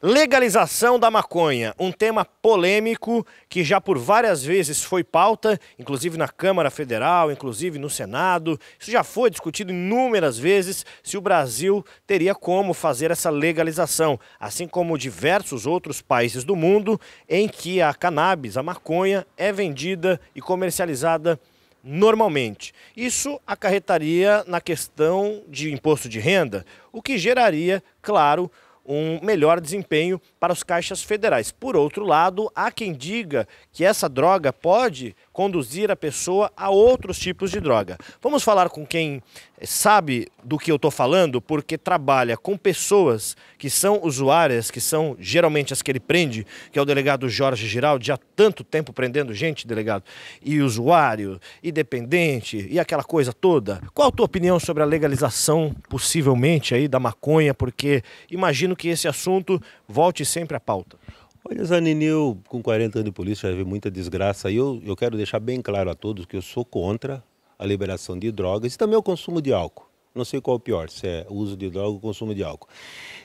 Legalização da maconha, um tema polêmico que já por várias vezes foi pauta, inclusive na Câmara Federal, inclusive no Senado. Isso já foi discutido inúmeras vezes se o Brasil teria como fazer essa legalização, assim como diversos outros países do mundo em que a cannabis, a maconha, é vendida e comercializada normalmente. Isso acarretaria na questão de imposto de renda, o que geraria, claro, um melhor desempenho para os caixas federais. Por outro lado, há quem diga que essa droga pode conduzir a pessoa a outros tipos de droga. Vamos falar com quem eh, sabe do que eu estou falando, porque trabalha com pessoas que são usuárias, que são geralmente as que ele prende, que é o delegado Jorge Giraldi, há tanto tempo prendendo gente, delegado, e usuário, e dependente, e aquela coisa toda. Qual a tua opinião sobre a legalização, possivelmente, aí da maconha? Porque imagino que esse assunto volte sempre à pauta. Olha, Zanini, eu com 40 anos de polícia já vi muita desgraça. E eu, eu quero deixar bem claro a todos que eu sou contra a liberação de drogas e também o consumo de álcool. Não sei qual é o pior, se é o uso de droga ou consumo de álcool.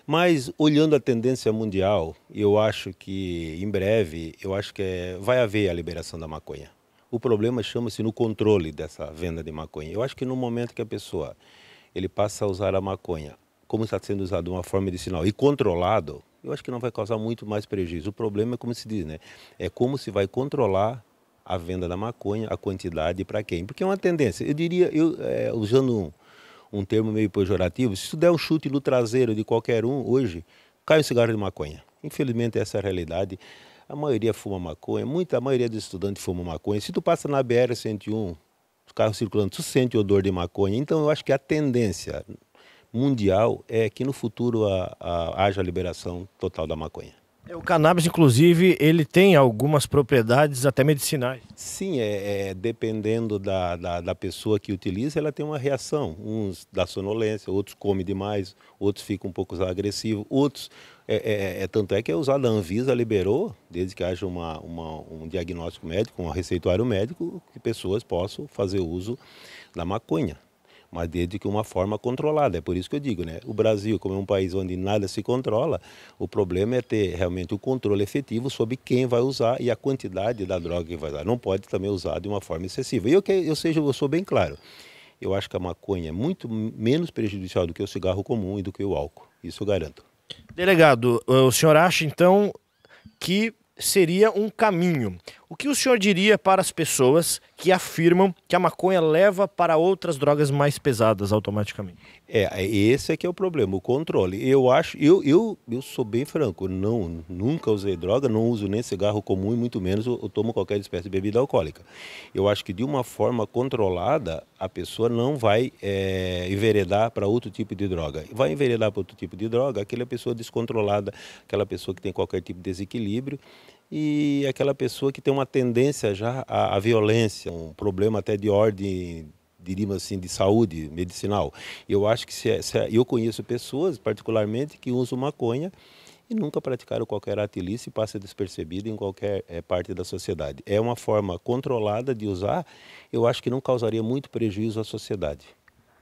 Mas olhando a tendência mundial, eu acho que em breve, eu acho que é, vai haver a liberação da maconha. O problema chama-se no controle dessa venda de maconha. Eu acho que no momento que a pessoa ele passa a usar a maconha como está sendo usado de uma forma medicinal e controlado, eu acho que não vai causar muito mais prejuízo. O problema é como se diz, né? É como se vai controlar a venda da maconha, a quantidade para quem. Porque é uma tendência. Eu diria, eu, é, usando um, um, termo meio pejorativo, se tu der um chute no traseiro de qualquer um hoje, cai um cigarro de maconha. Infelizmente, essa é a realidade. A maioria fuma maconha, muita a maioria dos estudantes fuma maconha. Se tu passa na BR-101, os carros circulando, tu sente o odor de maconha. Então, eu acho que a tendência, mundial é que no futuro a, a, haja a liberação total da maconha. É, o cannabis, inclusive, ele tem algumas propriedades até medicinais. Sim, é, é dependendo da, da, da, pessoa que utiliza, ela tem uma reação. Uns da sonolência, outros comem demais, outros ficam um pouco agressivos, outros... É, é, é, tanto é que é usada, a Anvisa liberou, desde que haja uma, uma, um diagnóstico médico, um receituário médico, que pessoas possam fazer uso da maconha mas desde que uma forma controlada. É por isso que eu digo, né? O Brasil, como é um país onde nada se controla, o problema é ter realmente o um controle efetivo sobre quem vai usar e a quantidade da droga que vai usar. Não pode também usar de uma forma excessiva. E eu, eu, seja, eu sou bem claro. Eu acho que a maconha é muito menos prejudicial do que o cigarro comum e do que o álcool. Isso eu garanto. Delegado, o senhor acha então que seria um caminho o que o senhor diria para as pessoas que afirmam que a maconha leva para outras drogas mais pesadas automaticamente? É, esse é que é o problema, o controle. Eu acho, eu, eu, eu sou bem franco, não, nunca usei droga, não uso nem cigarro comum e muito menos eu, eu tomo qualquer espécie de bebida alcoólica. Eu acho que de uma forma controlada, a pessoa não vai é, enveredar para outro tipo de droga. Vai enveredar para outro tipo de droga aquela pessoa descontrolada, aquela pessoa que tem qualquer tipo de desequilíbrio e aquela pessoa que tem uma tendência já à, à violência, um problema até de ordem diríamos assim, de saúde medicinal. Eu acho que se, é, se, é, eu conheço pessoas, particularmente, que usam maconha e nunca praticaram qualquer ato ilícito e passa despercebido em qualquer é, parte da sociedade. É uma forma controlada de usar, eu acho que não causaria muito prejuízo à sociedade.